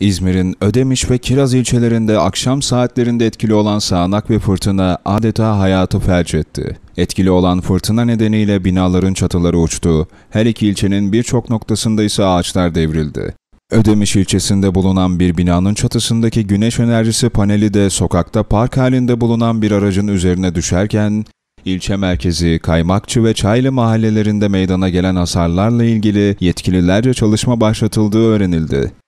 İzmir'in Ödemiş ve Kiraz ilçelerinde akşam saatlerinde etkili olan sağanak ve fırtına adeta hayatı felç etti. Etkili olan fırtına nedeniyle binaların çatıları uçtu. Her iki ilçenin birçok noktasında ise ağaçlar devrildi. Ödemiş ilçesinde bulunan bir binanın çatısındaki güneş enerjisi paneli de sokakta park halinde bulunan bir aracın üzerine düşerken ilçe merkezi Kaymakçı ve Çaylı mahallelerinde meydana gelen hasarlarla ilgili yetkililerce çalışma başlatıldığı öğrenildi.